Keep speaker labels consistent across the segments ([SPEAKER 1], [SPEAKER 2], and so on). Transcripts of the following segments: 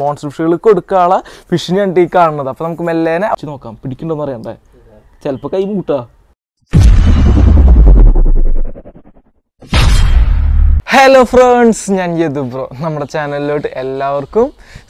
[SPEAKER 1] monster ഫിഷുകൾ കൊടുക്കാനുള്ള ഫിഷിനെയാണ് ഈ കാണുന്നത് അപ്പോൾ നമുക്ക് മെല്ലേനെ നോക്കാം പിടിക്കണ്ടോന്ന് അറിയണ്ടേ ചിലപ്പോ കൈ മൂട്ടാ ഹലോ ഫ്രണ്ട്സ് ഞാൻ യദു ബ്രോ നമ്മുടെ ചാനലിലോട്ട് എല്ലാവർക്കും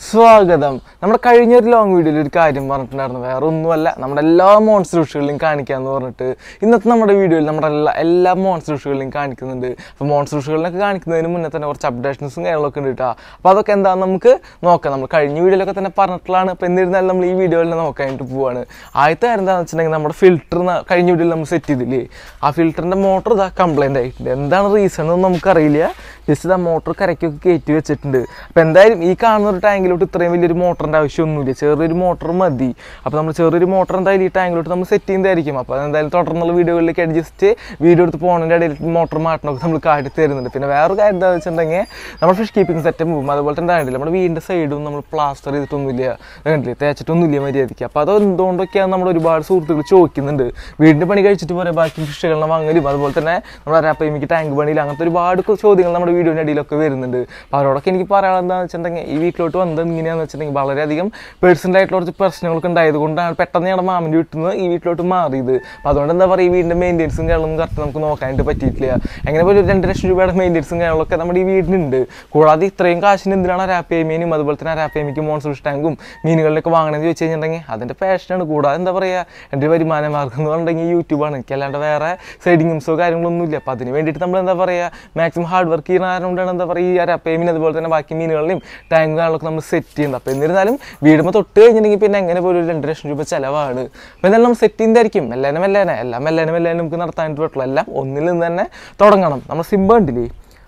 [SPEAKER 1] സ്വാഗതം നമ്മുടെ കഴിഞ്ഞ ഒരു ലോങ് വീഡിയോയിൽ ഒരു കാര്യം പറഞ്ഞിട്ടുണ്ടായിരുന്നു വേറെ ഒന്നുമല്ല നമ്മുടെ എല്ലാ മോൺസ്റ്റർ ഋഷികളിലും കാണിക്കാമെന്ന് പറഞ്ഞിട്ട് ഇന്നത്തെ നമ്മുടെ വീഡിയോയിൽ നമ്മുടെ എല്ലാ എല്ലാ മോൺസ്റ്റർ ഋഷികളിലും കാണിക്കുന്നുണ്ട് അപ്പോൾ മോൺസ്റ്റർ ഋഷികളിലൊക്കെ കാണിക്കുന്നതിന് മുന്നേ തന്നെ കുറച്ച് അപ്ഡേഷൻസും കാര്യങ്ങളൊക്കെ ഉണ്ട് കേട്ടോ അപ്പോൾ അതൊക്കെ എന്താണെന്ന് നമുക്ക് നോക്കാം നമ്മൾ കഴിഞ്ഞ വീഡിയോയിലൊക്കെ തന്നെ പറഞ്ഞിട്ടുള്ളതാണ് അപ്പോൾ എന്നിരുന്നാലും നമ്മൾ ഈ വീഡിയോയിൽ നോക്കാനായിട്ട് പോവാണ് ആദ്യത്തെ കാര്യം എന്താണെന്ന് വെച്ചിട്ടുണ്ടെങ്കിൽ നമ്മുടെ ഫിൽറ്റർ കഴിഞ്ഞ വീഡിയോയിൽ നമ്മൾ സെറ്റ് ചെയ്തില്ലേ ആ ഫിൽറ്ററിൻ്റെ മോട്ടർ ഇതാ കംപ്ലയിൻ്റ് ആയിട്ടുണ്ട് എന്താണ് റീസൺ എന്നൊന്നും നമുക്കറിയില്ല ജസ്റ്റ് ആ മോട്ടർ കരയ്ക്കൊക്കെ കയറ്റി വെച്ചിട്ടുണ്ട് അപ്പം എന്തായാലും ഈ കാണുന്ന ഒരു ടാങ്കിലോട്ട് ഇത്രയും വലിയൊരു മോട്ടറിൻ്റെ ആവശ്യമൊന്നുമില്ല ചെറിയൊരു മോട്ടർ മതി അപ്പോൾ നമ്മൾ ചെറിയൊരു മോട്ടർ എന്തായാലും ഈ ടാങ്കിലോട്ട് നമ്മൾ സെറ്റ് ചെയ്യുന്നതായിരിക്കും അപ്പോൾ അതെന്തായാലും തുടർന്നുള്ള വീഡിയോകളിലേക്ക് അഡ്ജസ്റ്റ് വീഡിയോ എടുത്ത് പോകുന്നതിൻ്റെ ഇടയിൽ മോട്ടർ മാറ്റണമൊക്കെ നമ്മൾ കാട്ടി തരുന്നുണ്ട് പിന്നെ വേറൊരു കാര്യം എന്താണെന്ന് വെച്ചിട്ടുണ്ടെങ്കിൽ നമ്മൾ ഫിഷ് കീപ്പിംഗ് പോകും അതുപോലെ തന്നെ ഉണ്ടല്ലോ നമ്മുടെ വീടിൻ്റെ സൈഡും നമ്മൾ പ്ലാസ്റ്റർ ചെയ്തിട്ടൊന്നുമില്ല കണ്ടില്ലേ തേച്ചിട്ടൊന്നുമില്ല മര്യാദയ്ക്ക് അപ്പോൾ അത് എന്തുകൊണ്ടൊക്കെയാണ് നമ്മൾ ഒരുപാട് സുഹൃത്തുക്കൾ ചോദിക്കുന്നുണ്ട് വീടിൻ്റെ പണി കഴിച്ചിട്ട് പോലെ ബാക്കി ഫിഷുകളെ വാങ്ങലും അതുപോലെ തന്നെ നമ്മുടെ അരാപ്പയ്മിക്ക് ടാങ്ക് പണിയിൽ അങ്ങനത്തെ ഒരുപാട് ചോദ്യങ്ങൾ നമ്മുടെ വീഡിയോൻ്റെ ഇടയിലൊക്കെ വരുന്നുണ്ട് അപ്പോൾ അവരോടൊക്കെ എനിക്ക് എന്താണെന്ന് വെച്ചിട്ടുണ്ടെങ്കിൽ ഈ വീട്ടിലോട്ട് വന്നത് ഇങ്ങനെയാണെന്ന് വെച്ചിട്ടുണ്ടെങ്കിൽ വളരെയധികം പേഴ്സണൽ ആയിട്ടുള്ള കുറച്ച് പ്രശ്നങ്ങളൊക്കെ ഉണ്ടായത് കൊണ്ടാണ് പെട്ടെന്ന് ഞങ്ങളുടെ മാമിൻ്റെ വീട്ടിൽ നിന്ന് ഈ വീട്ടിലോട്ട് മാറിയത് അപ്പോൾ അതുകൊണ്ട് എന്താ പറയുക ഈ വീടിൻ്റെ മെയിൻ്റെനൻസും കാര്യങ്ങളും കറക്റ്റ് നമുക്ക് നോക്കാനായിട്ട് പറ്റിയിട്ടില്ല എങ്ങനെ പോലും രണ്ട് ലക്ഷം രൂപയുടെ മെയിൻ്റെനൻസും കാര്യങ്ങളൊക്കെ നമ്മുടെ ഈ വീടിനുണ്ട് കൂടാതെ ഇത്രയും കാശിന് എന്തിനാണ് അരാപ്പേമീനും അതുപോലെ തന്നെ അരാപ്പേമിക്ക് മോൺസൂൺ ടാങ്കും മീനുകളിലൊക്കെ വാങ്ങണമെന്ന് ചോദിച്ചു കഴിഞ്ഞിട്ടുണ്ടെങ്കിൽ അതിൻ്റെ പാഷനാണ് കൂടാതെ എന്താ പറയുക എൻ്റെ വരുമാന മാർഗം എന്ന് പറഞ്ഞിട്ടുണ്ടെങ്കിൽ യൂട്യൂബാണ് എനിക്ക് അല്ലാണ്ട് വേറെ സൈഡിങ്സോ കാര്യങ്ങളൊന്നുമില്ല അപ്പോൾ അതിന് വേണ്ടിയിട്ട് നമ്മൾ എന്താ പറയുക മാക്സിമം ഹാർഡ് വർക്ക് ചെയ്യണം നിൽക്കുന്ന എന്താ പറയുക ഈ അര അതുപോലെ തന്നെ ബാക്കി മീനുകളിലും ടാങ്കുകളിലൊക്കെ നമ്മൾ സെറ്റ് ചെയ്യുന്നത് അപ്പോൾ എന്നിരുന്നാലും വീടുമ്പോൾ തൊട്ട് കഴിഞ്ഞിട്ടുണ്ടെങ്കിൽ പിന്നെ എങ്ങനെ പോലും ഒരു രണ്ട് ലക്ഷം രൂപ ചിലവാണ് അപ്പോൾ എന്തായാലും നമ്മൾ സെറ്റ് ചെയ്യുന്നതായിരിക്കും എല്ലാവരും എല്ലാവരും എല്ലാം എല്ലാവരും എല്ലാവരും നമുക്ക് നടത്താനായിട്ട് പറ്റുള്ളൂ എല്ലാം ഒന്നിൽ നിന്ന് തന്നെ തുടങ്ങണം നമ്മൾ സിംബ ഉണ്ടല്ലേ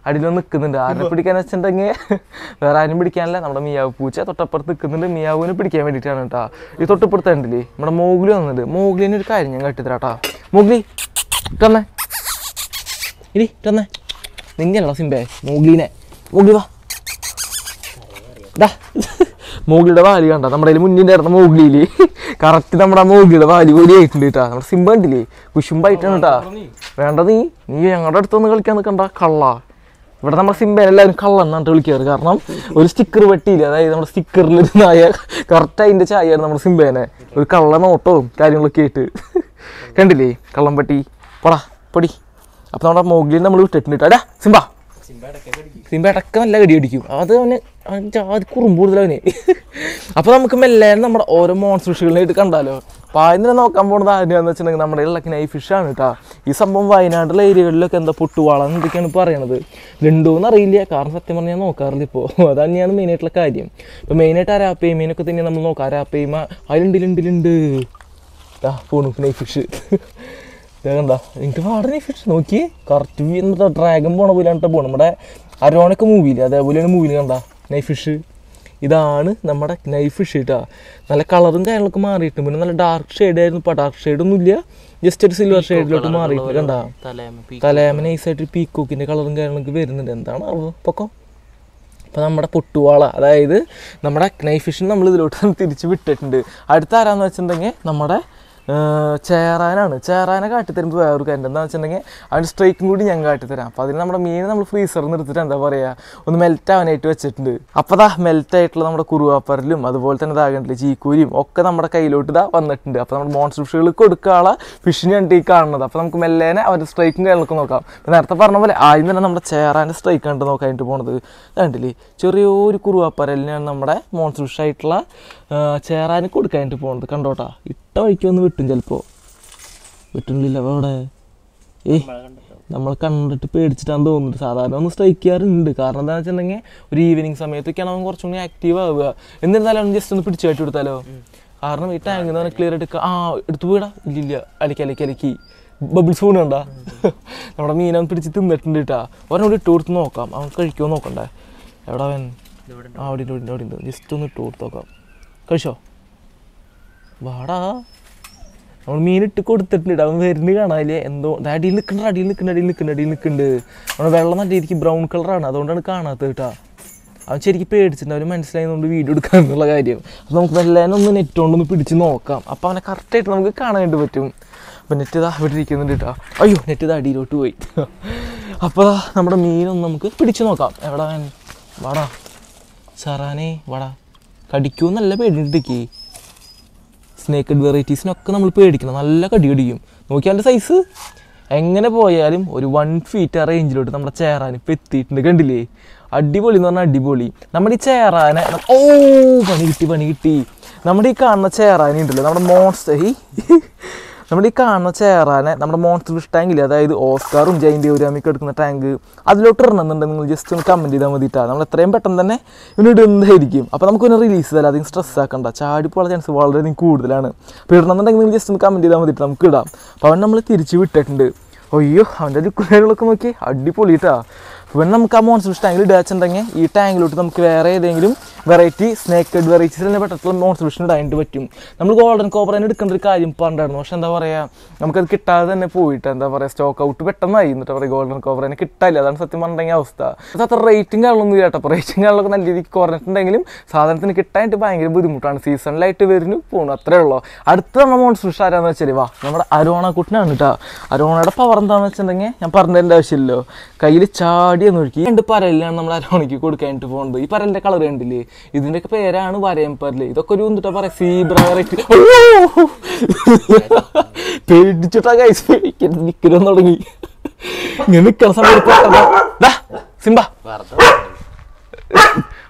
[SPEAKER 1] അടിയിൽ നിൽക്കുന്നുണ്ട് ആരെ പിടിക്കാൻ വെച്ചിട്ടുണ്ടെങ്കിൽ വേറെ ആരും പിടിക്കാനല്ല നമ്മുടെ മിയാവ് പൂച്ച തൊട്ടപ്പുറത്ത് നിൽക്കുന്നുണ്ട് മിയാവിനെ പിടിക്കാൻ വേണ്ടിയിട്ടാണ് കേട്ടോ ഈ തൊട്ടപ്പുറത്ത് ഉണ്ടല്ലേ നമ്മുടെ മോഗ്ലി വന്നിട്ട് മോഗ്ലിനൊരു കാര്യം ഞാൻ കേട്ടിത്തരാട്ടാ മോഗ്ലി തന്നെ ഇനി തന്നെ നിന്നെയല്ലടാ സിമ്പേ മോഗ്ലിനെ മോഗ്ലി വാ മോഗ്ലിയുടെ വാല് കണ്ട നമ്മുടെ അതിൽ മുന്നിൻ്റെ ആയിരുന്ന മോഗ്ലിയിൽ കറക്റ്റ് നമ്മുടെ മോഗ്ലിയുടെ വാല് പോലെ ആയിട്ടുണ്ട് കേട്ടോ നമ്മുടെ സിംബ ഉണ്ടില്ലേ കുശുമ്പായിട്ടാണ് കേട്ടോ വേണ്ട നീ നീ ഞങ്ങളുടെ അടുത്ത് അടുത്തൊന്ന് കളിക്കാൻ നിൽക്കണ്ട കള്ള ഇവിടെ നമ്മുടെ സിംബ എല്ലാവരും കള്ള എന്നിട്ട് വിളിക്കാറ് കാരണം ഒരു സ്റ്റിക്കർ വെട്ടിയില്ല അതായത് നമ്മുടെ സ്റ്റിക്കറിൽ ഒരു നായ കറക്റ്റ് അതിൻ്റെ ചായയാണ് നമ്മുടെ സിമ്പേനെ ഒരു കള്ള നോട്ടവും കാര്യങ്ങളൊക്കെ ആയിട്ട് കണ്ടില്ലേ കള്ളം പട്ടി പൊടാ പൊടി അപ്പോൾ നമ്മുടെ മുകളിൽ നമ്മൾ വിട്ടിട്ടുണ്ട് അല്ല സിംബ സിംബ അടക്കം നല്ല കടി അടിക്കും അത് അവന് അത് കുറുമ്പ് കൂടുതൽ അപ്പോൾ നമുക്ക് മെല്ലെ നമ്മുടെ ഓരോ മോൺസ്റ്റർ ഫിഷുകളായിട്ട് കണ്ടാലോ അപ്പോൾ അതിനെ നോക്കാൻ പോകുന്നത് ആരെയാണെന്ന് വെച്ചിട്ടുണ്ടെങ്കിൽ നമ്മുടെ ഇളക്കിനായി ഫിഷാണ് കേട്ടോ ഈ സംഭവം വയനാട്ടിലെ ഏരിയകളിലൊക്കെ എന്താ പൊട്ടുവാളം എന്നൊക്കെയാണ് പറയണത് ഉണ്ടോയെന്ന് അറിയില്ല കാരണം സത്യം പറഞ്ഞാൽ നോക്കാറില്ല ഇപ്പോൾ അത് തന്നെയാണ് മെയിനായിട്ടുള്ള കാര്യം ഇപ്പോൾ മെയിനായിട്ട് അരാപ്പേമീനൊക്കെ തന്നെയാണ് നമ്മൾ നോക്കാം അരാപ്പേമ അതിലുണ്ടിലുണ്ടിലുണ്ട് പോണു നൈ ഫിഷ് കേൾക്കണ്ട എനിക്ക് വളരെ ഫിഷ് നോക്കി കറക്റ്റ് എന്താ ഡ്രാഗൺ പോണ പോലെ എന്നിട്ട് പോകണം നമ്മുടെ അരോണൊക്കെ മൂവിയിൽ അതേപോലെയാണ് മൂവിയിൽ കണ്ട നൈഫ് ഫിഷ് ഇതാണ് നമ്മുടെ നൈഫ് ഫിഷ് കേട്ടോ നല്ല കളറും കാര്യങ്ങളൊക്കെ മാറിയിട്ട് പിന്നെ നല്ല ഡാർക്ക് ഷെയ്ഡ് ആയിരുന്നു ഇപ്പോൾ ഡാർക്ക് ഷെയ്ഡൊന്നും ഇല്ല ജസ്റ്റ് ഒരു സിൽവർ ഷെയ്ഡിലോട്ട് മാറിയിട്ടുണ്ട് കണ്ടാ തലേമ നൈസായിട്ട് പീക്കോക്കിൻ്റെ കളറും കാര്യങ്ങളൊക്കെ വരുന്നുണ്ട് എന്താണ് പൊക്കോ പൊക്കം അപ്പോൾ നമ്മുടെ പൊട്ടുവാള അതായത് നമ്മുടെ നൈഫ് ഫിഷ് നമ്മൾ ഇതിലോട്ട് തിരിച്ച് വിട്ടിട്ടുണ്ട് അടുത്ത ആരാന്ന് വെച്ചിട്ടുണ്ടെങ്കിൽ നമ്മുടെ ചേറാനാണ് ചേറാനെ കാട്ടിത്തരുമ്പോൾ വേറൊരു കാര്യം എന്താണെന്ന് വെച്ചിട്ടുണ്ടെങ്കിൽ അതിൻ്റെ സ്ട്രൈക്കും കൂടി ഞാൻ കാട്ടിത്തരാം അപ്പോൾ അതിന് നമ്മുടെ മീൻ നമ്മൾ ഫ്രീസറിൽ നിർത്തിയിട്ട് എന്താ പറയുക ഒന്ന് മെൽറ്റ് ആവാനായിട്ട് വെച്ചിട്ടുണ്ട് അപ്പോൾ ദാ മെൽറ്റ് ആയിട്ടുള്ള നമ്മുടെ കുറുവാപ്പറിലും അതുപോലെ തന്നെ ദാകണ്ടിലെ ചീക്കൂരിയും ഒക്കെ നമ്മുടെ കയ്യിലോട്ട് ഇതാ വന്നിട്ടുണ്ട് അപ്പോൾ നമ്മുടെ മോൺസ്റ്റർ ഫിഷുകൾക്ക് കൊടുക്കാനുള്ള ഫിഷിനെ വേണ്ടി കാണുന്നത് അപ്പോൾ നമുക്ക് മെല്ലേനെ അവൻ്റെ സ്ട്രൈക്കും കാര്യങ്ങളൊക്കെ നോക്കാം അപ്പോൾ നേരത്തെ പറഞ്ഞ പോലെ ആദ്യം തന്നെ നമ്മുടെ ചേറാൻ്റെ സ്ട്രൈക്ക് കണ്ട് നോക്കാനായിട്ട് പോണത് കണ്ടില്ലേ ചെറിയൊരു കുറുവാപ്പറലിനാണ് നമ്മുടെ മോൺസ്റ്റർ ഫിഷായിട്ടുള്ള ചേറാന് കൊടുക്കാനായിട്ട് പോണത് കണ്ടോട്ടാ വിട്ട വഴിക്ക് വന്ന് വിട്ടും ചിലപ്പോൾ വിട്ടുന്നില്ല അവിടെ ഏയ് നമ്മൾ കണ്ടിട്ട് പേടിച്ചിട്ടാന്ന് തോന്നുന്നു സാധാരണ ഒന്ന് സ്ട്രൈക്ക് ചെയ്യാറുണ്ട് കാരണം എന്താണെന്ന് വെച്ചിട്ടുണ്ടെങ്കിൽ ഒരു ഈവനിങ് സമയത്തൊക്കെയാണ് അവൻ കുറച്ചും കൂടി ആക്റ്റീവ് ആവുക എന്നിരുന്നാലും ജസ്റ്റ് ഒന്ന് പിടിച്ചു കയറ്റി കൊടുത്താലോ കാരണം ഈ ടാങ്കിൽ നിന്ന് ക്ലിയർ എടുക്കുക ആ എടുത്തു പോയിടാ ഇല്ല അലക്കി അലക്കി അലക്കി ബബിൾസ് ഫോൺ കണ്ട നമ്മുടെ മീൻ അവൻ പിടിച്ച് തിന്നിട്ടുണ്ട് കേട്ടാ ഒരെണ്ണം ഇട്ട് കൊടുത്ത് നോക്കാം അവൻ കഴിക്കുമോ നോക്കണ്ടേ എവിടെ അവൻ അവിടെ അവിടെ ജസ്റ്റ് ഒന്ന് ഇട്ട് കൊടുത്ത് നോക്കാം കഴിച്ചോ വാടാ നമ്മൾ മീൻ ഇട്ട് കൊടുത്തിട്ടുണ്ട് അവൻ വരുന്ന കാണാല്ലേ എന്തോ അടിയിൽ നിൽക്കുന്നുണ്ട് അടിയിൽ നിൽക്കുന്നുണ്ട് അടിയിൽ നിൽക്കുന്നുണ്ട് അടിയിൽ നിൽക്കുന്നുണ്ട് അവൻ വെള്ളം നല്ല രീതിക്ക് ബ്രൗൺ കളറാണ് അതുകൊണ്ടാണ് കാണാത്തത് കേട്ടോ അവൻ ശരിക്കും പേടിച്ചിട്ടുണ്ട് അവന് മനസ്സിലായതുകൊണ്ട് വീഡിയോ എടുക്കുക എന്നുള്ള കാര്യം അപ്പോൾ നമുക്ക് വെള്ളേനൊന്ന് നെറ്റ് കൊണ്ടൊന്ന് പിടിച്ച് നോക്കാം അപ്പോൾ അവനെ കറക്റ്റായിട്ട് നമുക്ക് കാണാനായിട്ട് പറ്റും അപ്പോൾ നെറ്റ് ഇതാ ഇവിടെ ഇരിക്കുന്നുണ്ട് കേട്ടോ അയ്യോ നെറ്റ് ഇതാ അടിയിലോട്ട് പോയി അപ്പോൾ നമ്മുടെ മീനൊന്ന് നമുക്ക് പിടിച്ച് നോക്കാം എവിടെ വാടാ സാറാനേ വാടാ കടിക്കുമെന്നല്ല പേടിണ്ടിട്ടേക്ക് സ്നേക്കഡ് വെറൈറ്റീസിനൊക്കെ നമ്മൾ പേടിക്കണം നല്ല കടിയടിക്കും നോക്കിയാൽ അതിൻ്റെ സൈസ് എങ്ങനെ പോയാലും ഒരു വൺ ഫീറ്റ് ആ റേഞ്ചിലോട്ട് നമ്മുടെ ചേറാൻ ഇപ്പം എത്തിയിട്ടുണ്ട് കണ്ടില്ലേ അടിപൊളി എന്ന് പറഞ്ഞാൽ അടിപൊളി നമ്മുടെ ഈ ചേറാനെ ഓ പണി കിട്ടി പണി കിട്ടി നമ്മുടെ ഈ കാണുന്ന ചേറാനുണ്ടല്ലോ നമ്മുടെ മോൺസ്റ്റർ ഈ നമ്മുടെ ഈ കാണുന്ന ചേറാനെ നമ്മുടെ മോൺസ്റ്റർ ഫിഷ് അതായത് ഓസ്കാറും ജൈൻ്റെ ഊരാമിക്ക് എടുക്കുന്ന ടാങ്ക് അതിലോട്ട് ഇടണമെന്നുണ്ടെങ്കിൽ നിങ്ങൾ ജസ്റ്റ് ഒന്ന് കമൻറ്റ് ചെയ്താൽ മതിയിട്ടാണ് നമ്മൾ എത്രയും പെട്ടെന്ന് തന്നെ ഇവിടെ ഇടുന്നതായിരിക്കും അപ്പോൾ നമുക്കൊന്ന് റിലീസ് ചെയ്താൽ അധികം സ്ട്രെസ് ആക്കണ്ട ചാടിപ്പോള ചാൻസ് വളരെയധികം കൂടുതലാണ് അപ്പോൾ ഇടണമെന്നുണ്ടെങ്കിൽ നിങ്ങൾ ജസ്റ്റ് ഒന്ന് കമൻറ്റ് ചെയ്താൽ മതിയിട്ട് നമുക്ക് ഇടാം അപ്പോൾ അവൻ നമ്മൾ തിരിച്ച് വിട്ടിട്ടുണ്ട് അയ്യോ അവൻ്റെ ലുക്കുകാരികളൊക്കെ നോക്കി അടിപൊളിയിട്ടാ പിന്നെ നമുക്ക് ആ മോൺസ്റ്റർ ഫിഷ് ടാങ്കിൽ ഇടാച്ചുണ്ടെങ്കിൽ ഈ ടാങ്കിലോട്ട് നമുക്ക് വേറെ ഏതെങ്കിലും വെറൈറ്റി സ്നേക്കഡ് വെറൈറ്റീസ് തന്നെ പെട്ടിട്ടുള്ള മോൺസ്റ്റർ ഫിഷിന് ഇടാനായിട്ട് പറ്റും നമ്മൾ ഗോൾഡൻ തന്നെ എടുക്കേണ്ട ഒരു കാര്യം പറഞ്ഞിട്ടായിരുന്നു പക്ഷെ എന്താ പറയുക നമുക്കത് കിട്ടാതെ തന്നെ പോയിട്ട് എന്താ പറയുക സ്റ്റോക്ക് ഔട്ട് പെട്ടെന്നായി എന്നിട്ട് പറയുക ഗോൾഡൻ തന്നെ കിട്ടാല്ല അതാണ് സത്യം പറഞ്ഞെങ്കിൽ അവസ്ഥ അത് അത്ര റേറ്റിംഗ് കാണുള്ളൊന്നും ഇല്ല അപ്പോൾ റേറ്റിംഗ് ആണല്ലോ നല്ല രീതിക്ക് കുറഞ്ഞിട്ടുണ്ടെങ്കിലും സാധനത്തിന് കിട്ടാനായിട്ട് ഭയങ്കര ബുദ്ധിമുട്ടാണ് സീസണിലായിട്ട് വരുന്നു പോകണം അത്രേ ഉള്ളൂ അടുത്ത നമ്മുടെ മോൺസ്റ്റർ ഫിഷ് ആരാന്ന് വെച്ചാൽ വാ നമ്മുടെ അരോണ കുട്ടിനാണ് കേട്ടോ അരോണയുടെ പവർ എന്താണെന്ന് വെച്ചിട്ടുണ്ടെങ്കിൽ ഞാൻ പറഞ്ഞതിൻ്റെ ആവശ്യമില്ലല്ലോ കയ്യിൽ ചാടി എന്ന് ഒഴുക്കി രണ്ട് പരലിലാണ് നമ്മൾ അരോണിക്ക് കൊടുക്കാനായിട്ട് പോകുന്നത് ഈ പരലിന്റെ കളർ കണ്ടില്ലേ ഇതിന്റെയൊക്കെ പേരാണ് വരയം പരല് ഇതൊക്കെ ഒരു എന്തിട്ടാ പറയാ സീബ്ര വെറൈറ്റി പേടിച്ചിട്ടാ കൈസ് പേടിക്കരുത് തുടങ്ങി ഇങ്ങനെ നിൽക്കണ സമയത്ത് സിംബ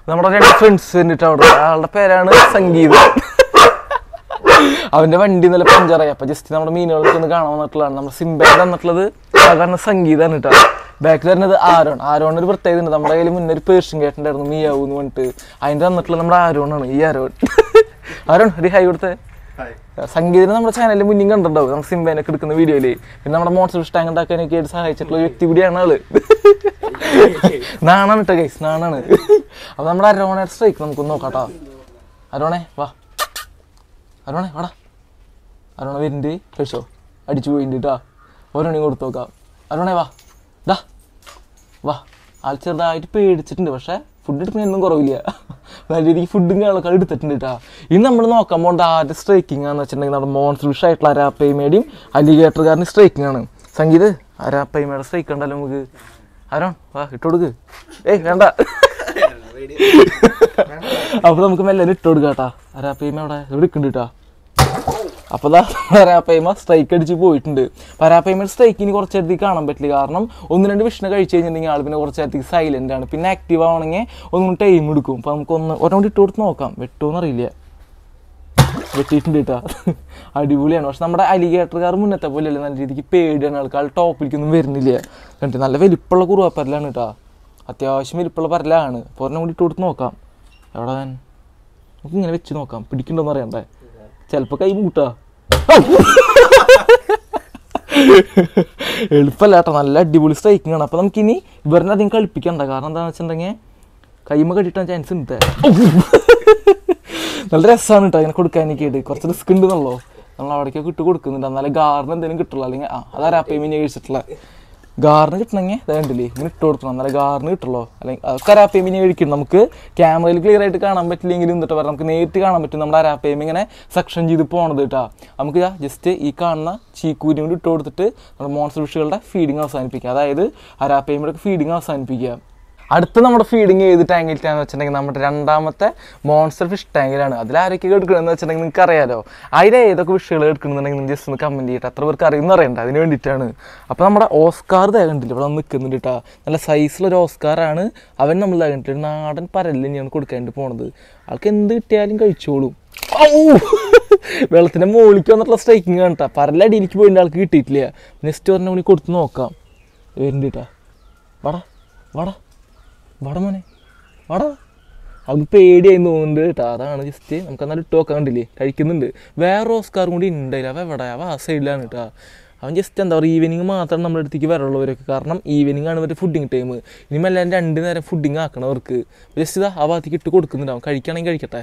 [SPEAKER 1] നമ്മുടെ രണ്ട് ഫ്രണ്ട്സ് അവിടെ ആളുടെ പേരാണ് സംഗീത അവന്റെ വണ്ടി നല്ല പഞ്ചറായി അപ്പൊ ജസ്റ്റ് നമ്മുടെ മീനുകൾക്ക് ഒന്ന് കാണാൻ വന്നിട്ടുള്ളതാണ് നമ്മുടെ സിംബ തന്നിട്ടുള്ളത് സാധാരണ സംഗീതാണ് കേട്ടോ ബാക്കിൽ വരുന്നത് ആരോൺ ആരോൺ ഒരു പ്രത്യേകത ഉണ്ട് നമ്മുടെ കയ്യിൽ മുന്നൊരു പേർഷൻ പേർഷ്യൻ കേട്ടിട്ടുണ്ടായിരുന്നു മീ ആവൂന്ന് പറഞ്ഞിട്ട് അതിൻ്റെ തന്നിട്ടുള്ള നമ്മുടെ ആരോണാണ് ഈ ആരോൺ ആരോൺ ഒരു ഹൈ കൊടുത്തേ സംഗീതം നമ്മുടെ ചാനലിൽ മുന്നിൽ കണ്ടിട്ടുണ്ടാവും നമുക്ക് സിംബേനൊക്കെ എടുക്കുന്ന വീഡിയോയില് പിന്നെ നമ്മുടെ മോൺസ്റ്റർ ടാങ്ക് ഉണ്ടാക്കാനൊക്കെ ആയിട്ട് സഹായിച്ചിട്ടുള്ള വ്യക്തി കൂടിയാണ് ആള് നാണാണ് കേട്ടോ ഗൈസ് നാണാണ് അപ്പൊ നമ്മുടെ അരോണെ സ്ട്രൈക്ക് നമുക്കൊന്ന് നോക്കാട്ടോ അരോണേ വാ അരോണേ വാടാ അരോണ വരുന്നുണ്ട് കഴിച്ചോ അടിച്ചു പോയിട്ടുണ്ട് കേട്ടോ കൊടുത്തു നോക്കാം അരോണേ വാ വാ ആൾ ചെറുതായിട്ട് പേടിച്ചിട്ടുണ്ട് പക്ഷേ ഫുഡ് എടുക്കുന്ന ഒന്നും കുറവില്ല നല്ല രീതിക്ക് ഫുഡും കാണാൻ എടുത്തിട്ടുണ്ട് കേട്ടോ ഇനി നമ്മൾ നോക്കാൻ പോകേണ്ട ആദ്യ സ്ട്രൈക്കിംഗ് ആണെന്ന് വെച്ചിട്ടുണ്ടെങ്കിൽ നമ്മുടെ മോൺസ് വിഷ് ആയിട്ടുള്ള അരാപ്പേമേടിയും അലിഗേറ്റർകാരൻ്റെ സ്ട്രൈക്കിംഗ് ആണ് സംഗീത് അരാപ്പേമയുടെ സ്ട്രൈക്ക് ഉണ്ടല്ലോ നമുക്ക് ആരോ വാ ഇട്ടുകൊടുക്ക് ഏയ് വേണ്ട അപ്പൊ നമുക്ക് മെല്ലെ ഇട്ടുകൊടുക്കാം കേട്ടോ അരാപ്പേമ അവിടെ ഇവിടെ ഇട്ടുണ്ട് കേട്ടോ അപ്പോൾ പരാപ്പയ്മ സ്ട്രൈക്ക് അടിച്ച് പോയിട്ടുണ്ട് പരാപ്പയ്മയുടെ സ്ട്രൈക്കിന് ഇനി കാണാൻ പറ്റില്ല കാരണം ഒന്ന് രണ്ട് വിഷ്ണു കഴിച്ച് കഴിഞ്ഞിട്ടുണ്ടെങ്കിൽ ആൾ പിന്നെ കുറച്ചേരത്തേക്ക് സൈലൻ്റ് ആണ് പിന്നെ ആക്റ്റീവ് ആവണമെങ്കിൽ ഒന്നും ടൈം എടുക്കും അപ്പോൾ നമുക്കൊന്ന് ഒരെണ്ണം ഇട്ട് കൊടുത്ത് നോക്കാം വെട്ടുമെന്നറിയില്ല വെട്ടിയിട്ടുണ്ട് കേട്ടോ അടിപൊളിയാണ് പക്ഷെ നമ്മുടെ അലിഗേറ്റർകാർ മുന്നത്തെ അല്ലേ നല്ല രീതിക്ക് പേടിയാണ് ആൾക്കാൾ ടോപ്പിലേക്കൊന്നും വരുന്നില്ല കണ്ടിട്ട് നല്ല വലിപ്പമുള്ള പരലാണ് കേട്ടോ അത്യാവശ്യം വലിപ്പമുള്ള പരലാണ് അപ്പോൾ ഒരെണ്ണം കൂടി ഇട്ട് കൊടുത്ത് നോക്കാം എവിടെ ഇങ്ങനെ വെച്ച് നോക്കാം പിടിക്കണ്ടോന്ന് അറിയണ്ടേ ചിലപ്പോ കൈ മൂട്ടാ എളുപ്പമല്ല കേട്ടോ നല്ല അടിപൊളി സ്ട്രൈക്കിംഗ് ആണ് അപ്പോൾ നമുക്കിനി ഇവരിനെ അധികം കളിപ്പിക്കണ്ട കാരണം എന്താണെന്ന് വെച്ചിട്ടുണ്ടെങ്കിൽ കൈമ കെട്ടിട്ടാൻ ചാൻസ് ഉണ്ട് നല്ല രസമാണ് കേട്ടോ അങ്ങനെ കൊടുക്കാനൊക്കെയായിട്ട് കുറച്ച് റിസ്ക് ഉണ്ടെന്നുള്ളൂ നമ്മൾ അവിടേക്കൊക്കെ ഇട്ട് കൊടുക്കുന്നുണ്ട് എന്നാലും ഗാർഡൻ എന്തെങ്കിലും കിട്ടുള്ളൂ അല്ലെങ്കിൽ ആ അതാരാ പേയ്മെൻറ്റ് കഴിച്ചിട്ടുള്ള ഗാർന്ന് കിട്ടണമെങ്കിൽ അതാണ്ടില്ലേ ഇങ്ങനെ ഇട്ട് കൊടുക്കണം എന്നാലും ഗാർന്ന് കിട്ടുള്ളൂ അല്ലെങ്കിൽ അതൊക്കെ അരാപ്പേമിനെ ഒഴിക്കും നമുക്ക് ക്യാമറയിൽ ക്ലിയർ ആയിട്ട് കാണാൻ പറ്റില്ലെങ്കിലും എന്നിട്ട് പറയാം നമുക്ക് നേരിട്ട് കാണാൻ പറ്റും നമ്മുടെ അരാപ്പേമി ഇങ്ങനെ സെക്ഷൻ ചെയ്ത് പോകണത് കേട്ടോ നമുക്ക് ജസ്റ്റ് ഈ കാണുന്ന ചീക്കൂരി കൂടി ഇട്ട് കൊടുത്തിട്ട് നമ്മുടെ മോൺസർ വിഷുകളുടെ ഫീഡിങ് അവസാനിപ്പിക്കുക അതായത് അരാപ്പേമിയുടെ ഫീഡിങ് അവസാനിപ്പിക്കുക അടുത്ത നമ്മുടെ ഫീഡിങ് ചെയ്ത് ടാങ്കിലിട്ടാന്ന് വെച്ചിട്ടുണ്ടെങ്കിൽ നമ്മുടെ രണ്ടാമത്തെ മോൺസ്റ്റർ ഫിഷ് ടാങ്കിലാണ് അതിൽ ആരൊക്കെ എടുക്കണമെന്ന് വെച്ചിട്ടുണ്ടെങ്കിൽ നിങ്ങൾക്ക് അറിയാലോ അതിലെ ഏതൊക്കെ ഫിഷുകൾ എടുക്കണമെന്നുണ്ടെങ്കിൽ നിങ്ങൾ ജസ്റ്റ് ഒന്ന് കമൻറ്റ് ചെയ്യട്ടെ അത്ര പേർക്ക് അറിയുന്ന അറിയണ്ട അതിന് വേണ്ടിയിട്ടാണ് അപ്പോൾ നമ്മുടെ ഓസ്കാർ തേകണ്ടില്ല ഇവിടെ നിൽക്കുന്നുണ്ട് കേട്ടോ നല്ല സൈസിലൊരു ഓസ്കാറാണ് അവൻ നമ്മൾ തകണ്ടിട്ട് നാടൻ പരലിൽ തന്നെയാണ് കൊടുക്കാണ്ട് പോണത് ആൾക്ക് എന്ത് കിട്ടിയാലും കഴിച്ചോളും ഓ വെള്ളത്തിൻ്റെ മുകളിലേക്ക് വന്നിട്ടുള്ള സ്ട്രൈക്കിങ് ആണ് കേട്ടോ പരലടിയിലേക്ക് പോയിട്ട് ആൾക്ക് കിട്ടിയിട്ടില്ല നെക്സ്റ്റ് പറഞ്ഞ മണി കൊടുത്ത് നോക്കാം വരുന്നുണ്ട് കേട്ടോ വട വട വട മോനെ വട അവർക്ക് പേടിയായി തോന്നുന്നുണ്ട് കേട്ടോ അതാണ് ജസ്റ്റ് നമുക്ക് എന്നാലും ഇട്ട് നോക്കാണ്ടില്ലേ കഴിക്കുന്നുണ്ട് വേറെ ഓസ്കാർ കൂടി ഉണ്ടായില്ല അവ എവിടെ അവ ആ സൈഡിലാണ് കേട്ടോ അവൻ ജസ്റ്റ് എന്താ പറയുക ഈവനിങ് മാത്രം നമ്മുടെ അടുത്തേക്ക് വരാനുള്ളവരൊക്കെ കാരണം ഈവനിങ് ആണ് ഇവരുടെ ഫുഡിങ് ടൈം ഇനിയും എല്ലാവരും രണ്ട് നേരം ഫുഡിങ് ആക്കണവർക്ക് ജസ്റ്റ് ഇതാ ആ ഭാഗത്തേക്ക് ഇട്ട് കൊടുക്കുന്നുണ്ട് അവൻ കഴിക്കുകയാണെങ്കിൽ കഴിക്കട്ടെ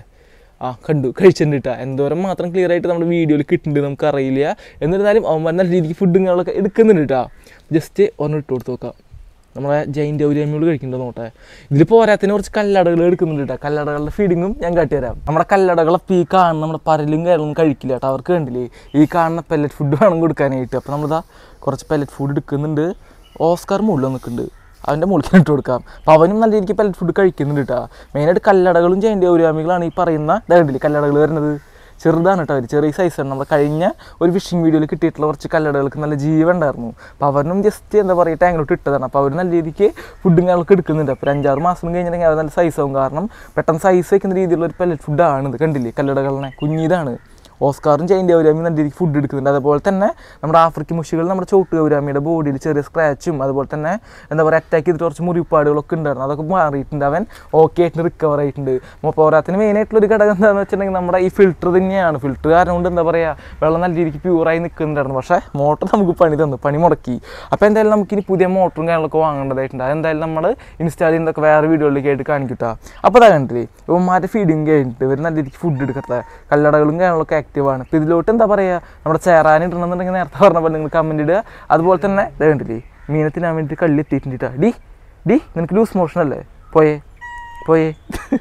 [SPEAKER 1] ആ കണ്ടു കഴിച്ചിട്ടുണ്ട് കേട്ടോ എന്തോരം മാത്രം ക്ലിയർ ആയിട്ട് നമ്മുടെ വീഡിയോയിൽ കിട്ടുന്നുണ്ട് നമുക്ക് അറിയില്ല എന്നിരുന്നാലും അവൻ നല്ല രീതിക്ക് ഫുഡിങ്ങുകളൊക്കെ എടുക്കുന്നുണ്ട് കേട്ടോ ജസ്റ്റ് ഒന്ന് ഇട്ട് കൊടുത്ത് നോക്കാം നമ്മളെ ജൈൻ ഡൗര്യമ്യൂൾ കഴിക്കേണ്ടത് നോട്ടെ ഇതിലിപ്പോൾ പോരാത്തിന് കുറച്ച് കല്ലടകൾ എടുക്കുന്നുണ്ട് കേട്ടോ കല്ലടകളുടെ ഫീഡിങ്ങും ഞാൻ കാട്ടിത്തരാം നമ്മുടെ കല്ലടകളെ ഈ കാണുന്ന നമ്മുടെ പരലും കയറലും കഴിക്കില്ല കേട്ടോ അവർക്ക് കണ്ടില്ലേ ഈ കാണുന്ന പെല്ലറ്റ് ഫുഡ് വേണം കൊടുക്കാനായിട്ട് അപ്പോൾ നമ്മളിതാ കുറച്ച് പെല്ലറ്റ് ഫുഡ് എടുക്കുന്നുണ്ട് ഓസ്കാർ മുകളിൽ നിൽക്കുന്നുണ്ട് അവൻ്റെ മുകളിൽ ഇട്ട് കൊടുക്കാം അപ്പോൾ അവനും നല്ല രീതിക്ക് പെല്ലറ്റ് ഫുഡ് കഴിക്കുന്നുണ്ട് കേട്ടോ മെയിനായിട്ട് കല്ലടകളും ജൈൻ ഡൗര്യാമികളാണ് ഈ പറയുന്ന ഇതായിട്ടില്ലേ കല്ലടകൾ വരുന്നത് ചെറുതാണ് കേട്ടോ അവർ ചെറിയ സൈസാണ് നമ്മൾ കഴിഞ്ഞ ഒരു ഫിഷിംഗ് വീഡിയോയിൽ കിട്ടിയിട്ടുള്ള കുറച്ച് കല്ലടകൾക്ക് നല്ല ജീവൻ ഉണ്ടായിരുന്നു അപ്പോൾ അവരും ജസ്റ്റ് എന്താ പറയുക ടാങ്കിലോട്ട് ഇട്ടതാണ് അപ്പോൾ അവർ നല്ല രീതിക്ക് ഫുഡും കാര്യങ്ങളൊക്കെ എടുക്കുന്നുണ്ട് അപ്പോൾ അഞ്ചാറ് മാസം കഴിഞ്ഞിട്ടുണ്ടെങ്കിൽ അവർ നല്ല സൈസാവും കാരണം പെട്ടെന്ന് സൈസ് വയ്ക്കുന്ന രീതിയിലുള്ള ഒരു പെല്ലറ്റ് ഫുഡാണ് ഇത് കണ്ടില്ലേ കല്ലടകളെ കുഞ്ഞിതാണ് ഓസ്കാറും ചെയിൻ ഗൗരാമി നല്ല രീതിക്ക് ഫുഡ് എടുക്കുന്നുണ്ട് അതുപോലെ തന്നെ നമ്മുടെ ആഫ്രിക്കൻ മുഷികൾ നമ്മുടെ ചോട്ട് ഗൗരാമിയുടെ ബോഡിയിൽ ചെറിയ സ്ക്രാച്ചും അതുപോലെ തന്നെ എന്താ പറയുക അറ്റാക്ക് ചെയ്തിട്ട് കുറച്ച് മുറിപ്പാടുകളൊക്കെ ഉണ്ടായിരുന്നു അതൊക്കെ മാറിയിട്ടുണ്ട് അവൻ ഓക്കെ ആയിട്ട് റിക്കവർ ആയിട്ടുണ്ട് അപ്പോൾ പോരാത്തിന് ഒരു ഘടകം എന്താണെന്ന് വെച്ചിട്ടുണ്ടെങ്കിൽ നമ്മുടെ ഈ ഫിൽറ്റർ തന്നെയാണ് ഫിൽറ്റർ കാരണം കൊണ്ട് എന്താ പറയുക വെള്ളം നല്ല രീതിക്ക് പ്യൂറായി നിൽക്കുന്നുണ്ടായിരുന്നു പക്ഷേ മോട്ടർ നമുക്ക് പണി തന്നു പണി മുടക്കി അപ്പോൾ എന്തായാലും നമുക്കിനി പുതിയ മോട്ടറും കാര്യങ്ങളൊക്കെ വാങ്ങേണ്ടതായിട്ടുണ്ട് അതെന്തായാലും നമ്മൾ ഇൻസ്റ്റാൾ ചെയ്യുന്നതൊക്കെ വേറെ വീഡിയോയിലേക്ക് ആയിട്ട് കാണിക്കട്ടോ അപ്പോൾ അതാ കണ്ടില്ലേ ഇവന്മാരുടെ ഫീഡിങ് കഴിഞ്ഞിട്ട് ഇവർ നല്ല രീതിക്ക് ഫുഡ് എടുക്കട്ടെ കല്ലടകളും കാര്യങ്ങളൊക്കെ ആക്റ്റീവാണ് ഇപ്പോൾ ഇതിലോട്ട് എന്താ പറയുക നമ്മുടെ ചേരാൻ ഇടണമെന്നുണ്ടെങ്കിൽ നേരത്തെ പറഞ്ഞ പോലെ നിങ്ങൾ കമൻറ്റ് ഇടുക അതുപോലെ തന്നെ വേണ്ടില്ലേ മീനത്തിനാൻ വേണ്ടി കള്ളി എത്തിയിട്ടുണ്ട് ഡി ഡി നിനക്ക് ലൂസ് മോഷൻ അല്ലേ പോയേ പോയേ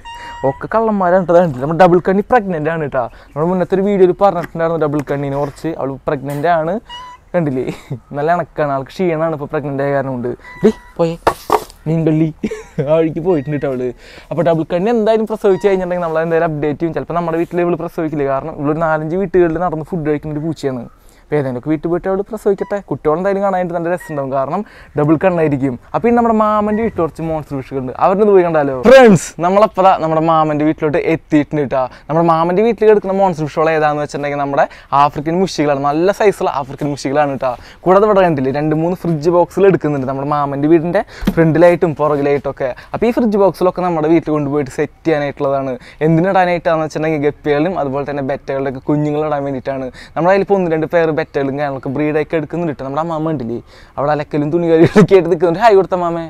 [SPEAKER 1] ഒക്കെ കള്ളന്മാരാണ് വേണ്ടില്ല നമ്മൾ ഡബിൾ കണ്ണി പ്രഗ്നൻ്റ് ആണ് കേട്ടോ നമ്മൾ മുന്നത്തെ ഒരു വീഡിയോയിൽ പറഞ്ഞിട്ടുണ്ടായിരുന്നു ഡബിൾ കണ്ണിനെ കുറച്ച് അവൾ പ്രഗ്നൻ്റ് ആണ് കണ്ടില്ലേ നല്ല ഇണക്കാണ് ആൾക്ക് ക്ഷീണമാണ് ഇപ്പോൾ പ്രഗ്നൻ്റ് ആയ കാരണം കൊണ്ട് ഡി പോയേ മീൻകള്ളി ആ വഴിക്ക് പോയിട്ടുണ്ട് കേട്ടോ അവള് അപ്പോൾ ഡബിൾ കണ്ണി എന്തായാലും പ്രസവിച്ച് കഴിഞ്ഞിട്ടുണ്ടെങ്കിൽ നമ്മളെന്തായാലും അപ്ഡേറ്റ് ചെയ്യും ചിലപ്പോൾ നമ്മുടെ വീട്ടിൽ ഇവള് പ്രസവിക്കില്ല കാരണം ഒരു നാലഞ്ച് വീട്ടുകളിൽ നടന്ന് ഫുഡ് കഴിക്കുന്ന ഒരു പൂച്ചയാണ് വീട്ടിൽ ഏതെങ്കിലും അവിടെ പ്രസവിക്കട്ടെ കുട്ടികൾ എന്തായാലും കാണാനായിട്ട് നല്ല രസമുണ്ടാവും കാരണം ഡബിൾ കണ്ണായിരിക്കും അപ്പോൾ ഇനി നമ്മുടെ മാമൻ്റെ വീട്ടിൽ കുറച്ച് മോൺസ്റ്റർ ഫിഷുകളുണ്ട് അവരുടെ പോയി കണ്ടാലോ ഫ്രണ്ട്സ് നമ്മളപ്പതാ നമ്മുടെ മാമൻ്റെ വീട്ടിലോട്ട് എത്തിയിട്ടുണ്ട് കേട്ടോ നമ്മുടെ മാമൻ്റെ വീട്ടിൽ കിടക്കുന്ന മോൺസ്റ്റർ വിഷുകൾ ഏതാന്ന് വെച്ചിട്ടുണ്ടെങ്കിൽ നമ്മുടെ ആഫ്രിക്കൻ മുഷികളാണ് നല്ല സൈസുള്ള ആഫ്രിക്കൻ മുഷികളാണ് കേട്ടോ കൂടാതെ ഇവിടെ കണ്ടില്ലേ രണ്ട് മൂന്ന് ഫ്രിഡ്ജ് ബോക്സിൽ എടുക്കുന്നുണ്ട് നമ്മുടെ മാമൻ്റെ വീടിൻ്റെ ഫ്രണ്ടിലായിട്ടും പുറകിലായിട്ടും ഒക്കെ അപ്പോൾ ഈ ഫ്രിഡ്ജ് ബോക്സിലൊക്കെ നമ്മുടെ വീട്ടിൽ കൊണ്ടുപോയിട്ട് സെറ്റ് ചെയ്യാനായിട്ടുള്ളതാണ് എന്തിനിടാനായിട്ടാണെന്ന് വെച്ചിട്ടുണ്ടെങ്കിൽ ഗപ്പികളും അതുപോലെ തന്നെ ബെറ്റകളുടെയൊക്കെ കുഞ്ഞുങ്ങളിടാൻ വേണ്ടിയിട്ടാണ് നമ്മുടെ അതിലിപ്പോൾ ഒന്ന് രണ്ട് പേര് ബെറ്റകളും കാര്യങ്ങളൊക്കെ ബ്രീഡൊക്കെ എടുക്കുന്നുണ്ട് നമ്മുടെ അമ്മ ഉണ്ടല്ലേ അവിടെ അലക്കലും തുണി കഴിയൊക്കെ ആയിട്ട് നിൽക്കുന്നുണ്ട് ഹായ് കൊടുത്ത മാമേ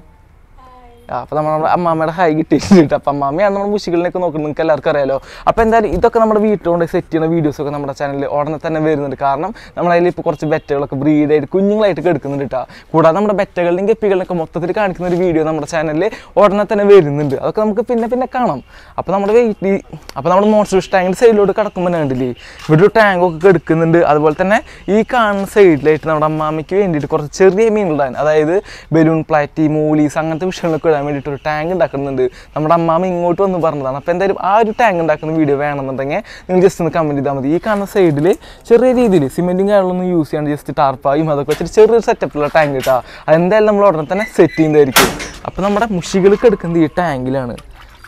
[SPEAKER 1] അപ്പൊ നമ്മൾ അമ്മാമ്മയുടെ ഹൈ കിട്ടിയിട്ടുണ്ട് അപ്പൊ അമ്മാമ്മയാണ് നമ്മൾ മുഷികളിലേക്ക് നോക്കുന്നത് നിങ്ങൾക്ക് എല്ലാവർക്കും അറിയാലോ അപ്പൊ എന്തായാലും ഇതൊക്കെ നമ്മുടെ കൊണ്ട് സെറ്റ് ചെയ്യുന്ന വീഡിയോസ് ഒക്കെ നമ്മുടെ ചാനലിൽ ഉടനെ തന്നെ വരുന്നുണ്ട് കാരണം നമ്മളതിൽ ഇപ്പൊ കുറച്ച് ബെറ്റകളൊക്കെ ബ്രീഡായിട്ട് കുഞ്ഞുങ്ങളായിട്ട് എടുക്കുന്നുണ്ട് കേട്ടോ കൂടാതെ നമ്മുടെ ബെറ്റകളിലും ഗപ്പികളിലൊക്കെ മൊത്തത്തിൽ കാണിക്കുന്ന ഒരു വീഡിയോ നമ്മുടെ ചാനലിൽ ഉടനെ തന്നെ വരുന്നുണ്ട് അതൊക്കെ നമുക്ക് പിന്നെ പിന്നെ കാണാം അപ്പൊ നമ്മുടെ വെയിറ്റ് അപ്പൊ നമ്മുടെ മോൺസ്റ്റർ ടാങ്കിന്റെ സൈഡിലോട്ട് കിടക്കുമ്പോൾ കണ്ടില്ലേ ഇവിടെ ഒക്കെ എടുക്കുന്നുണ്ട് അതുപോലെ തന്നെ ഈ കാണുന്ന സൈഡിലായിട്ട് നമ്മുടെ അമ്മാമ്മയ്ക്ക് വേണ്ടിയിട്ട് കുറച്ച് ചെറിയ മീനുകളാണ് അതായത് ബലൂൺ പ്ലാറ്റി മൂലീസ് അങ്ങനത്തെ വിഷയങ്ങളൊക്കെ ഉണ്ടാക്കാൻ വേണ്ടിയിട്ട് ഒരു ടാങ്ക് ഉണ്ടാക്കുന്നുണ്ട് നമ്മുടെ അമ്മാമ ഇങ്ങോട്ട് വന്ന് പറഞ്ഞതാണ് അപ്പോൾ എന്തായാലും ആ ഒരു ടാങ്ക് ഉണ്ടാക്കുന്ന വീഡിയോ വേണമെന്നുണ്ടെങ്കിൽ നിങ്ങൾ ജസ്റ്റ് ഒന്ന് കമൻറ്റ് ചെയ്താൽ മതി ഈ കാണുന്ന സൈഡിൽ ചെറിയ രീതിയിൽ സിമെൻറ്റും കാര്യങ്ങളൊന്നും യൂസ് ചെയ്യാണ്ട് ജസ്റ്റ് ടാർപ്പായും അതൊക്കെ വെച്ചിട്ട് ചെറിയൊരു സെറ്റപ്പുള്ള ടാങ്ക് കിട്ടുക അതെന്തായാലും നമ്മൾ ഉടനെ തന്നെ സെറ്റ് ചെയ്യുന്നതായിരിക്കും അപ്പോൾ നമ്മുടെ മുഷികൾക്ക് എടുക്കുന്നത് ഈ ടാങ്കിലാണ്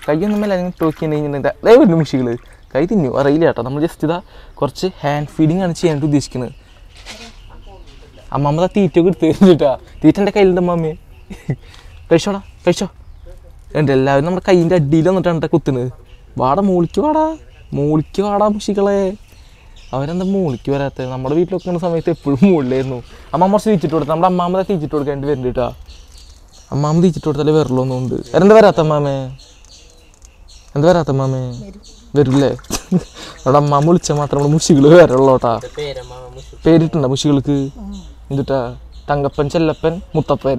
[SPEAKER 1] കയ്യൊന്നും മേലെ അല്ലെങ്കിൽ ടോക്കി കഴിഞ്ഞിട്ടുണ്ടെങ്കിൽ അതേപോലെ മുഷികൾ കൈ തിന്നു അറിയില്ല കേട്ടോ നമ്മൾ ജസ്റ്റ് ഇതാ കുറച്ച് ഹാൻഡ് ഫീഡിങ് ആണ് ചെയ്യാനായിട്ട് ഉദ്ദേശിക്കുന്നത് അമ്മമ്മ തീറ്റ കൊടുത്ത് തീറ്റ എൻ്റെ കയ്യിലുണ്ട് അമ്മമ്മയെ കഴിച്ചോടാ കഴിച്ചോ എൻ്റെ എല്ലാവരും നമ്മുടെ കയ്യിൻ്റെ അടിയിൽ വന്നിട്ടാണ് കുത്തുന്നത് വാടാ മൂളിക്ക് വാടാ മൂളിക്ക് വാടാ മുഷികളെ അവരെന്താ മൂളിക്ക് വരാത്തത് നമ്മുടെ വീട്ടിലൊക്കെ ഉള്ള സമയത്ത് എപ്പോഴും മൂളിലായിരുന്നു അമ്മമ്മ തിരിച്ചിട്ട് കൊടുത്തു നമ്മുടെ അമ്മാമ്മ തിരിച്ചിട്ട് കൊടുക്കേണ്ടി വരുന്നുണ്ട് കേട്ടോ അമ്മാമ്മ തിരിച്ചിട്ട് കൊടുത്താലേ വരലൊന്നുണ്ട് എന്താ വരാത്ത അമ്മാമേ എന്താ വരാത്ത അമ്മാമേ വരില്ലേ അവിടെ അമ്മാമ്മ വിളിച്ചാൽ മാത്രം നമ്മുടെ മുഷികൾ വരള്ളോട്ടാ പേരിട്ടുണ്ടോ മുഷികൾക്ക് എന്തുട്ടാ തങ്കപ്പൻ ചെല്ലപ്പൻ മുത്തപ്പൻ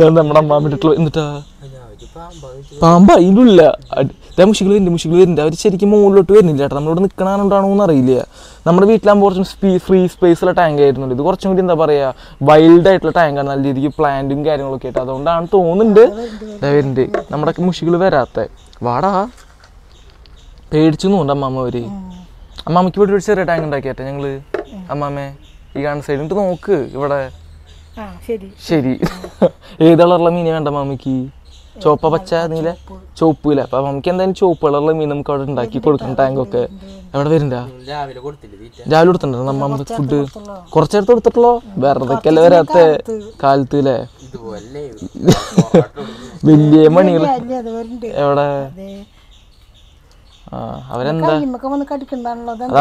[SPEAKER 1] ഞാൻ നമ്മുടെ അമ്മാമിട്ടുള്ള എന്നിട്ടാ പാമ്പ അതിൻ്റെ ഉള്ള മുഷികൾ വരുന്നുണ്ട് മുഷികൾ വരുന്നുണ്ട് അവർ ശരിക്കും മുകളിലോട്ട് വരുന്നില്ല കേട്ടോ നമ്മളിവിടെ നിൽക്കണാനുണ്ടാണോ എന്ന് അറിയില്ല നമ്മുടെ വീട്ടിലാകുമ്പോൾ കുറച്ച് സ്പീ ഫ്രീ സ്പേസുള്ള ടാങ്ക് ആയിരുന്നുണ്ട് ഇത് കുറച്ചും കൂടി എന്താ പറയുക വൈൽഡ് ആയിട്ടുള്ള ടാങ്കാണ് നല്ല രീതിക്ക് പ്ലാന്റും കാര്യങ്ങളൊക്കെ ആയിട്ട് അതുകൊണ്ടാണ് തോന്നുന്നുണ്ട് ഇതാ വരുന്നുണ്ട് നമ്മുടെ മുഷികൾ വരാത്ത വാടാ പേടിച്ചു തോന്നുന്നുണ്ട് അമ്മാമ്മ അവര് അമ്മാമ്മയ്ക്ക് ഇവിടെ ഒരു ചെറിയ ടാങ്ക് ഉണ്ടാക്കിയാട്ടെ ഞങ്ങള് അമ്മാമ്മേ ഈ കാണുന്ന സൈഡിൽ നോക്ക് ഇവിടെ ശരി ഏത് കളറുള്ള മീനെ വേണ്ട മാമിക്ക് ചോപ്പ പച്ച നീല ചുവപ്പില്ല അപ്പൊ നമുക്ക് എന്തായാലും ചോപ്പ് കളറുള്ള മീൻ നമുക്ക് അവിടെ ഉണ്ടാക്കി കൊടുക്കണം ഒക്കെ എവിടെ വരണ്ട രാവിലെ കൊടുത്തിട്ടുണ്ടോ നമ്മ അമ്മക്ക് ഫുഡ് കുറച്ചെടുത്ത് കൊടുത്തിട്ടുള്ളോ വെറുതെ വരാത്ത കാലത്ത് അല്ലേ വലിയ മണികൾ എവിടെ അവരെന്താ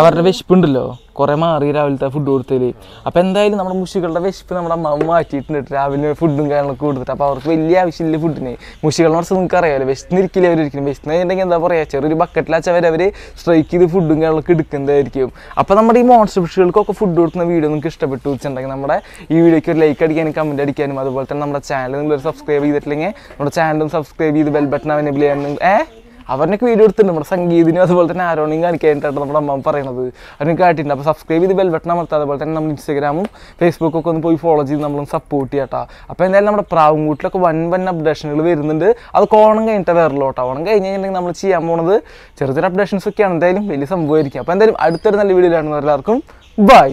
[SPEAKER 1] അവരുടെ വിശപ്പുണ്ടല്ലോ കൊറേ മാറി രാവിലത്തെ ഫുഡ് കൊടുത്തേല് അപ്പൊ എന്തായാലും നമ്മുടെ മുഷികളുടെ വിശപ്പ് നമ്മുടെ അമ്മ മാറ്റിയിട്ടുണ്ട് രാവിലെ ഫുഡും കാര്യങ്ങളൊക്കെ കൊടുത്തിട്ട് അപ്പോൾ അവർക്ക് വലിയ ആവശ്യമില്ല ഫുഡിന് മുഷികളെ കുറച്ച് നിങ്ങൾക്ക് അറിയാമല്ലോ വിശന്നിരിക്കില്ല അവരിക്കും വിശന്നുണ്ടെങ്കിൽ എന്താ പറയാ ചെറിയൊരു ബക്കറ്റിലാച്ച അവർ അവർ സ്ട്രൈക്ക് ചെയ്ത് ഫുഡും കാര്യങ്ങളൊക്കെ എടുക്കുന്നതായിരിക്കും അപ്പോൾ നമ്മുടെ ഈ മോൺസ്റ്റർ ഫിഷുകൾക്കൊക്കെ ഫുഡ് കൊടുക്കുന്ന വീഡിയോ നിങ്ങൾക്ക് ഇഷ്ടപ്പെട്ടു വെച്ചിട്ടുണ്ടെങ്കിൽ നമ്മുടെ ഈ വീഡിയോയ്ക്ക് ഒരു ലൈക്ക് അടിക്കാനും കമന്റ് അടിക്കാനും അതുപോലെ തന്നെ നമ്മുടെ ചാനൽ നിങ്ങൾ സബ്സ്ക്രൈബ് ചെയ്തിട്ടില്ലെങ്കിൽ നമ്മുടെ ചാനലും സബ്സ്ക്രൈബ് ചെയ്ത് ബെൽ ബട്ടൺ അവൈലബിൾ ചെയ്യാൻ ഏഹ് അവരൊക്കെ വീഡിയോ എടുത്തിട്ടുണ്ട് നമ്മുടെ സംഗീതിനും അതുപോലെ തന്നെ ആരോണിയും കാണിക്കാനായിട്ടാണ് നമ്മുടെ അമ്മ പറയുന്നത് അവരൊക്കെ കാട്ടിയിട്ടുണ്ട് അപ്പോൾ സബ്സ്ക്രൈബ് ചെയ്ത് ബെൽബട്ടൺ അമർത്താം അതുപോലെ തന്നെ നമ്മൾ ഇൻസ്റ്റാഗ്രാമും ഫേസ്ബുക്കും ഒക്കെ ഒന്ന് പോയി ഫോളോ ചെയ്ത് നമ്മളും സപ്പോർട്ട് ചെയ്യട്ടാ അപ്പോൾ എന്തായാലും നമ്മുടെ പ്രാവുംകൂട്ടിലൊക്കെ വൺ വൺ അപ്ഡേഷനുകൾ വരുന്നുണ്ട് അത് ഓണം കഴിഞ്ഞിട്ട് വരുള്ളൂ കേട്ടോ ഓണം കഴിഞ്ഞ് കഴിഞ്ഞിട്ടുണ്ടെങ്കിൽ നമ്മൾ ചെയ്യാൻ പോണത് ചെറിയ ചെറിയ അപ്ഡേഷൻസ് ഒക്കെയാണ് എന്തായാലും വലിയ സംഭവമായിരിക്കും അപ്പോൾ എന്തായാലും അടുത്തൊരു നല്ല വീഡിയോയിലാണ് എല്ലാവർക്കും ബൈ